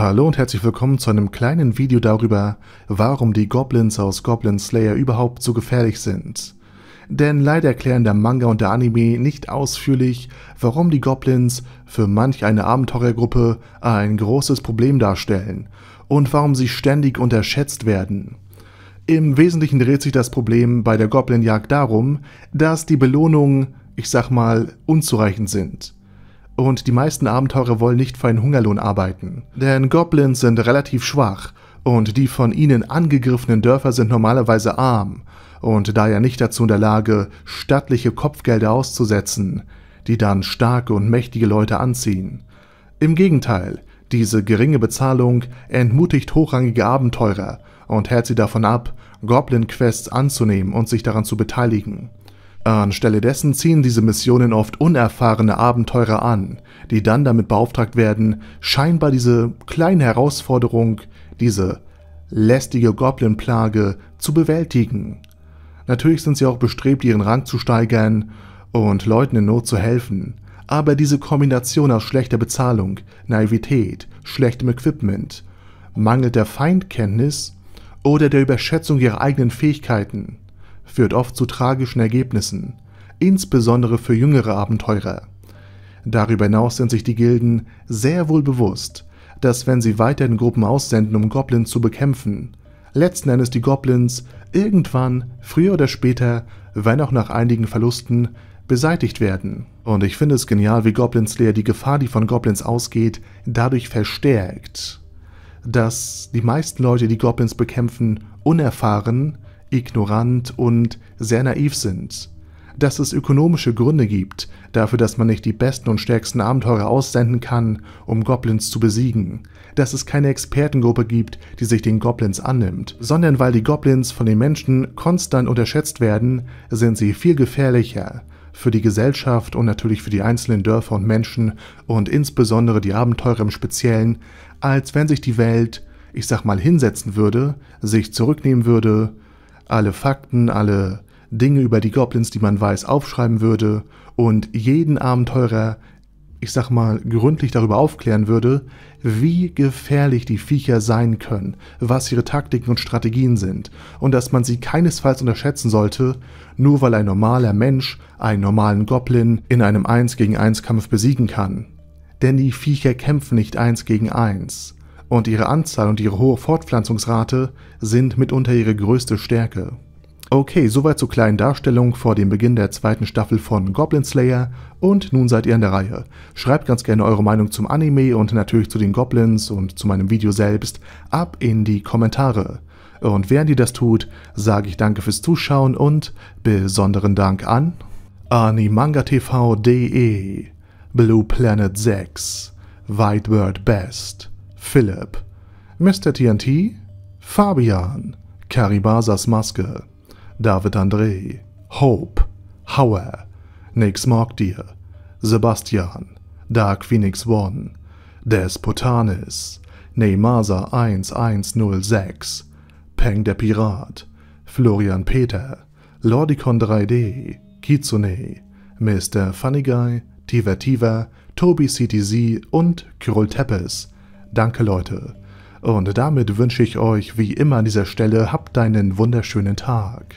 Hallo und herzlich willkommen zu einem kleinen Video darüber, warum die Goblins aus Goblin Slayer überhaupt so gefährlich sind. Denn leider erklären der Manga und der Anime nicht ausführlich, warum die Goblins für manch eine Abenteurergruppe ein großes Problem darstellen und warum sie ständig unterschätzt werden. Im Wesentlichen dreht sich das Problem bei der Goblinjagd darum, dass die Belohnungen, ich sag mal, unzureichend sind und die meisten Abenteurer wollen nicht für einen Hungerlohn arbeiten, denn Goblins sind relativ schwach und die von ihnen angegriffenen Dörfer sind normalerweise arm und daher nicht dazu in der Lage, stattliche Kopfgelder auszusetzen, die dann starke und mächtige Leute anziehen. Im Gegenteil, diese geringe Bezahlung entmutigt hochrangige Abenteurer und hält sie davon ab, Goblin-Quests anzunehmen und sich daran zu beteiligen. Anstelle dessen ziehen diese Missionen oft unerfahrene Abenteurer an, die dann damit beauftragt werden, scheinbar diese kleine Herausforderung, diese lästige Goblin-Plage zu bewältigen. Natürlich sind sie auch bestrebt, ihren Rang zu steigern und Leuten in Not zu helfen, aber diese Kombination aus schlechter Bezahlung, Naivität, schlechtem Equipment, Mangel der Feindkenntnis oder der Überschätzung ihrer eigenen Fähigkeiten – führt oft zu tragischen Ergebnissen, insbesondere für jüngere Abenteurer. Darüber hinaus sind sich die Gilden sehr wohl bewusst, dass wenn sie weiterhin Gruppen aussenden, um Goblins zu bekämpfen, letzten Endes die Goblins irgendwann, früher oder später, wenn auch nach einigen Verlusten, beseitigt werden. Und ich finde es genial, wie Goblins Slayer die Gefahr, die von Goblins ausgeht, dadurch verstärkt. Dass die meisten Leute, die Goblins bekämpfen, unerfahren, ignorant und sehr naiv sind. Dass es ökonomische Gründe gibt, dafür, dass man nicht die besten und stärksten Abenteurer aussenden kann, um Goblins zu besiegen. Dass es keine Expertengruppe gibt, die sich den Goblins annimmt, sondern weil die Goblins von den Menschen konstant unterschätzt werden, sind sie viel gefährlicher, für die Gesellschaft und natürlich für die einzelnen Dörfer und Menschen und insbesondere die Abenteurer im Speziellen, als wenn sich die Welt, ich sag mal, hinsetzen würde, sich zurücknehmen würde, alle Fakten, alle Dinge über die Goblins, die man weiß, aufschreiben würde und jeden Abenteurer, ich sag mal, gründlich darüber aufklären würde, wie gefährlich die Viecher sein können, was ihre Taktiken und Strategien sind und dass man sie keinesfalls unterschätzen sollte, nur weil ein normaler Mensch einen normalen Goblin in einem 1 gegen 1 Kampf besiegen kann. Denn die Viecher kämpfen nicht eins gegen eins und ihre Anzahl und ihre hohe Fortpflanzungsrate sind mitunter ihre größte Stärke. Okay, soweit zur kleinen Darstellung vor dem Beginn der zweiten Staffel von Goblin Slayer und nun seid ihr an der Reihe. Schreibt ganz gerne eure Meinung zum Anime und natürlich zu den Goblins und zu meinem Video selbst ab in die Kommentare. Und während ihr das tut, sage ich danke fürs Zuschauen und besonderen Dank an animangatv.de Blue Planet 6 Whitebird Best Philipp, Mr. TNT, Fabian, Karibasas Maske, David André, Hope, Hauer, Nick Smogdeer, Sebastian, Dark Phoenix One, Despotanis, Neymasa 1106, Peng der Pirat, Florian Peter, Lordicon 3D, Kitsune, Mr. Funny Guy, Tiver Tiva, Toby CTZ und Kyrol Teppes Danke Leute. Und damit wünsche ich euch wie immer an dieser Stelle, habt einen wunderschönen Tag.